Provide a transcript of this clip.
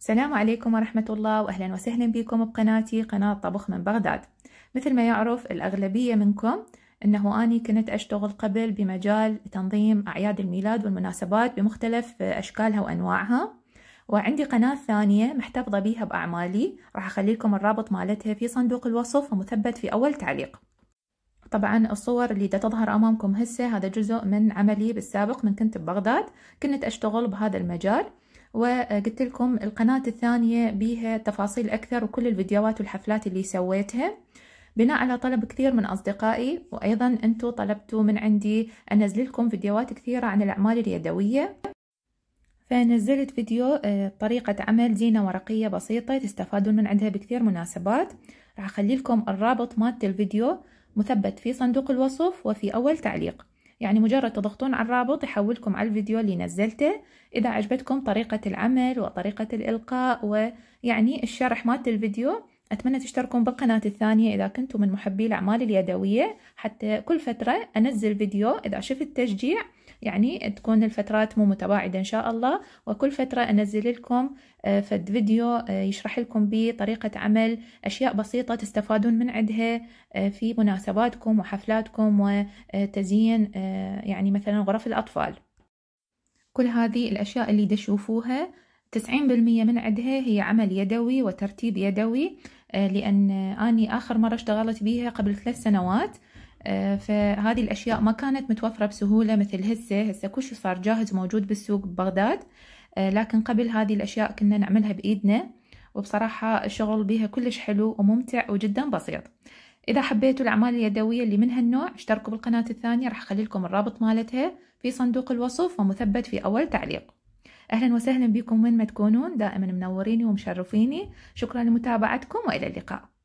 السلام عليكم ورحمة الله وأهلا وسهلا بكم بقناتي قناة طبخ من بغداد مثل ما يعرف الأغلبية منكم أنه أني كنت أشتغل قبل بمجال تنظيم أعياد الميلاد والمناسبات بمختلف أشكالها وأنواعها وعندي قناة ثانية محتفظة بيها بأعمالي راح أخليكم الرابط مالتها في صندوق الوصف ومثبت في أول تعليق طبعا الصور اللي دا تظهر أمامكم هسه هذا جزء من عملي بالسابق من كنت ببغداد كنت أشتغل بهذا المجال وقلت لكم القناة الثانية بيها تفاصيل أكثر وكل الفيديوهات والحفلات اللي سويتها بناء على طلب كثير من أصدقائي وأيضا أنتوا طلبتوا من عندي أنزل لكم فيديوهات كثيرة عن الأعمال اليدوية فنزلت فيديو آه، طريقة عمل زينة ورقية بسيطة تستفادون من عندها بكثير مناسبات راح أخلي لكم الرابط مالت الفيديو مثبت في صندوق الوصف وفي أول تعليق يعني مجرد تضغطون على الرابط يحولكم على الفيديو اللي نزلته إذا عجبتكم طريقة العمل وطريقة الإلقاء ويعني الشرح مالت الفيديو أتمنى تشتركون بالقناة الثانية إذا كنتم من محبي الأعمال اليدوية حتى كل فترة أنزل فيديو إذا شفت تشجيع يعني تكون الفترات مو متباعدة إن شاء الله وكل فترة أنزل لكم آه، فد فيديو آه، يشرح لكم به طريقة عمل أشياء بسيطة تستفادون من عندها آه، في مناسباتكم وحفلاتكم وتزيين يعني مثلا غرف الأطفال كل هذه الأشياء اللي تشوفوها 90% من عدها هي عمل يدوي وترتيب يدوي لأن أني آخر مرة اشتغلت بيها قبل ثلاث سنوات آه، فهذه الأشياء ما كانت متوفرة بسهولة مثل هسه هسه كل شيء صار جاهز موجود بالسوق ببغداد آه، لكن قبل هذه الأشياء كنا نعملها بإيدنا وبصراحة الشغل بها كلش حلو وممتع وجدا بسيط إذا حبيتوا الأعمال اليدوية اللي من هالنوع اشتركوا بالقناة الثانية راح أخلي لكم الرابط مالتها في صندوق الوصف ومثبت في أول تعليق أهلا وسهلا بكم وين ما تكونون دائما منوريني ومشرفيني شكرا لمتابعتكم وإلى اللقاء